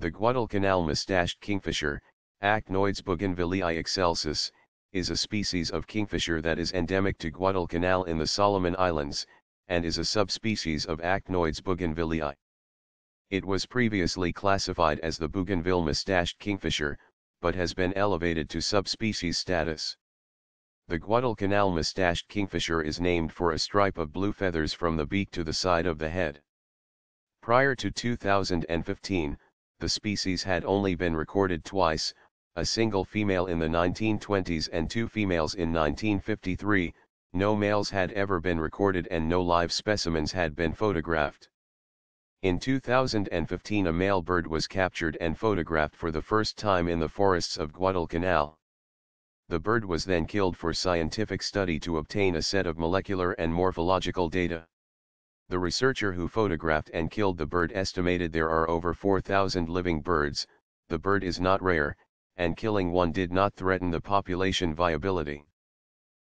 The Guadalcanal mustached kingfisher, Acnoides bougainvillei excelsus, is a species of kingfisher that is endemic to Guadalcanal in the Solomon Islands, and is a subspecies of Acnoides bougainvillei. It was previously classified as the bougainville mustached kingfisher, but has been elevated to subspecies status. The Guadalcanal mustached kingfisher is named for a stripe of blue feathers from the beak to the side of the head. Prior to 2015, the species had only been recorded twice, a single female in the 1920s and two females in 1953, no males had ever been recorded and no live specimens had been photographed. In 2015 a male bird was captured and photographed for the first time in the forests of Guadalcanal. The bird was then killed for scientific study to obtain a set of molecular and morphological data. The researcher who photographed and killed the bird estimated there are over 4,000 living birds, the bird is not rare, and killing one did not threaten the population viability.